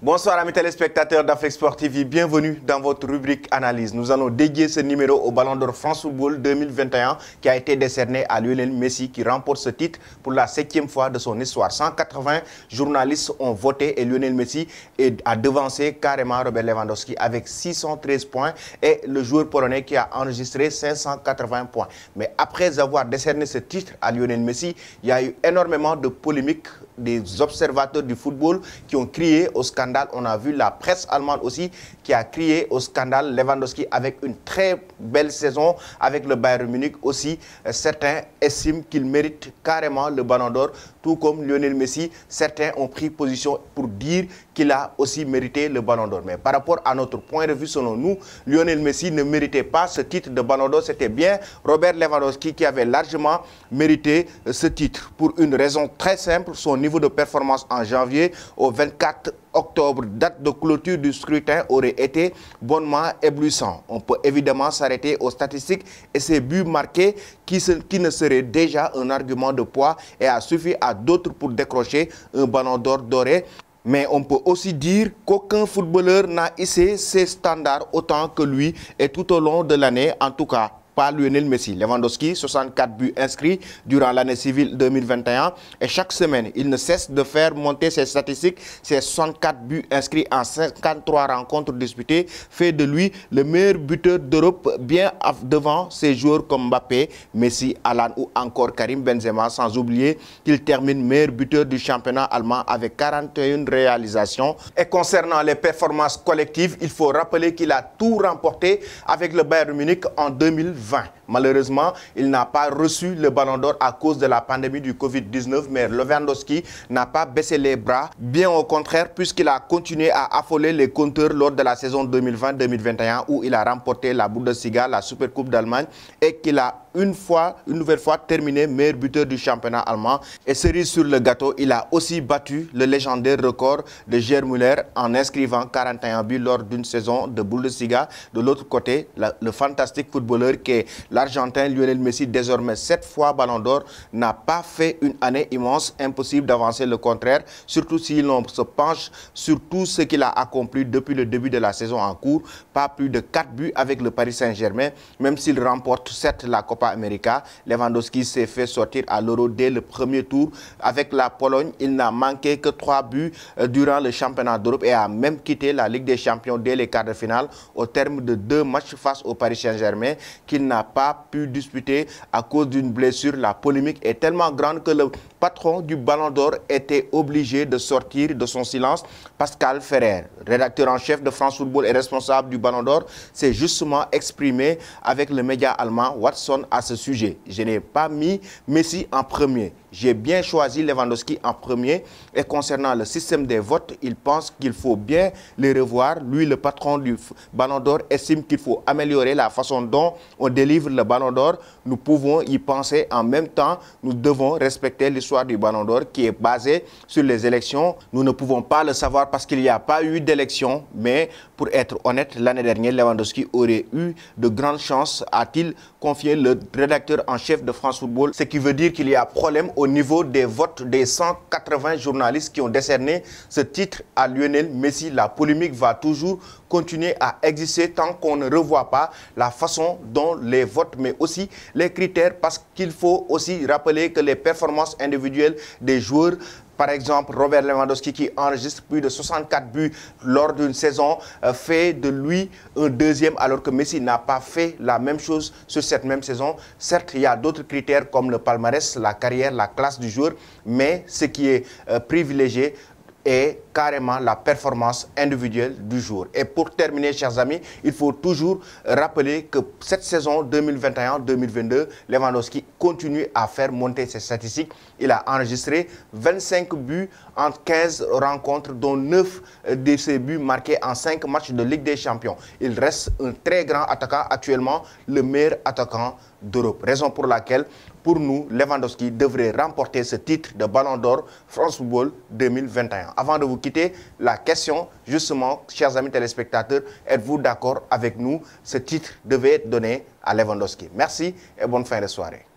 Bonsoir à mes téléspectateurs d'Afrique Sport TV, bienvenue dans votre rubrique analyse. Nous allons dédier ce numéro au Ballon d'Or France Football 2021 qui a été décerné à Lionel Messi qui remporte ce titre pour la septième fois de son histoire. 180 journalistes ont voté et Lionel Messi a devancé carrément Robert Lewandowski avec 613 points et le joueur polonais qui a enregistré 580 points. Mais après avoir décerné ce titre à Lionel Messi, il y a eu énormément de polémiques des observateurs du football qui ont crié au scandale. On a vu la presse allemande aussi qui a crié au scandale. Lewandowski avec une très belle saison avec le Bayern Munich aussi. Euh, certains estiment qu'il mérite carrément le Ballon d'Or, tout comme Lionel Messi. Certains ont pris position pour dire qu'il a aussi mérité le Ballon d'Or. Mais par rapport à notre point de vue, selon nous, Lionel Messi ne méritait pas ce titre de Ballon d'Or. C'était bien Robert Lewandowski qui avait largement mérité euh, ce titre pour une raison très simple, son niveau de performance en janvier au 24 octobre, date de clôture du scrutin, aurait été bonnement éblouissant. On peut évidemment s'arrêter aux statistiques et ses buts marqués qui, qui, ne seraient déjà un argument de poids et a suffi à d'autres pour décrocher un ballon d'or doré. Mais on peut aussi dire qu'aucun footballeur n'a hissé ses standards autant que lui et tout au long de l'année, en tout cas pas Lionel Messi. Lewandowski, 64 buts inscrits durant l'année civile 2021. Et chaque semaine, il ne cesse de faire monter ses statistiques. Ses 64 buts inscrits en 53 rencontres disputées fait de lui le meilleur buteur d'Europe, bien devant ses joueurs comme Mbappé, Messi, Alan ou encore Karim Benzema, sans oublier qu'il termine meilleur buteur du championnat allemand avec 41 réalisations. Et concernant les performances collectives, il faut rappeler qu'il a tout remporté avec le Bayern Munich en 2020. Malheureusement, il n'a pas reçu le ballon d'or à cause de la pandémie du Covid-19, mais Lewandowski n'a pas baissé les bras, bien au contraire, puisqu'il a continué à affoler les compteurs lors de la saison 2020-2021 où il a remporté la Bundesliga, la Supercoupe d'Allemagne et qu'il a une fois, une nouvelle fois terminé meilleur buteur du championnat allemand. Et cerise sur le gâteau, il a aussi battu le légendaire record de Gerd en inscrivant 41 buts lors d'une saison de Bundesliga. De l'autre côté, le fantastique footballeur qui l'Argentin Lionel Messi, désormais sept fois Ballon d'Or, n'a pas fait une année immense, impossible d'avancer le contraire, surtout si l'on se penche sur tout ce qu'il a accompli depuis le début de la saison en cours, pas plus de quatre buts avec le Paris Saint-Germain, même s'il remporte sept la Copa América, Lewandowski s'est fait sortir à l'Euro dès le premier tour avec la Pologne, il n'a manqué que trois buts euh, durant le championnat d'Europe et a même quitté la Ligue des Champions dès les quarts de finale au terme de deux matchs face au Paris Saint-Germain qu'il n'a pas pu disputer à cause d'une blessure. La polémique est tellement grande que le patron du Ballon d'Or était obligé de sortir de son silence. Pascal Ferrer, rédacteur en chef de France Football et responsable du Ballon d'Or, s'est justement exprimé avec le média allemand Watson à ce sujet. Je n'ai pas mis Messi en premier. J'ai bien choisi Lewandowski en premier. Et concernant le système des votes, il pense qu'il faut bien les revoir. Lui, le patron du Ballon d'Or, estime qu'il faut améliorer la façon dont on délivre le Ballon d'Or. Nous pouvons y penser. En même temps, nous devons respecter l'histoire du Ballon d'Or qui est basée sur les élections. Nous ne pouvons pas le savoir parce qu'il n'y a pas eu d'élection. Mais pour être honnête, l'année dernière, Lewandowski aurait eu de grandes chances, a-t-il confié le rédacteur en chef de France Football. Ce qui veut dire qu'il y a problème au niveau des votes des 180 journalistes qui ont décerné ce titre à Lionel Messi. La polémique va toujours continuer à exister tant qu'on ne revoit pas la façon dont les votes, mais aussi les critères, parce qu'il faut aussi rappeler que les performances individuelles des joueurs par exemple, Robert Lewandowski qui enregistre plus de 64 buts lors d'une saison euh, fait de lui un deuxième alors que Messi n'a pas fait la même chose sur cette même saison. Certes, il y a d'autres critères comme le palmarès, la carrière, la classe du jour, mais ce qui est euh, privilégié, et carrément la performance individuelle du jour. Et pour terminer, chers amis, il faut toujours rappeler que cette saison 2021-2022, Lewandowski continue à faire monter ses statistiques. Il a enregistré 25 buts en 15 rencontres, dont 9 de ses buts marqués en 5 matchs de Ligue des Champions. Il reste un très grand attaquant actuellement, le meilleur attaquant d'Europe. Raison pour laquelle pour nous, Lewandowski devrait remporter ce titre de Ballon d'Or France Football 2021. Avant de vous quitter, la question, justement, chers amis téléspectateurs, êtes-vous d'accord avec nous Ce titre devait être donné à Lewandowski. Merci et bonne fin de soirée.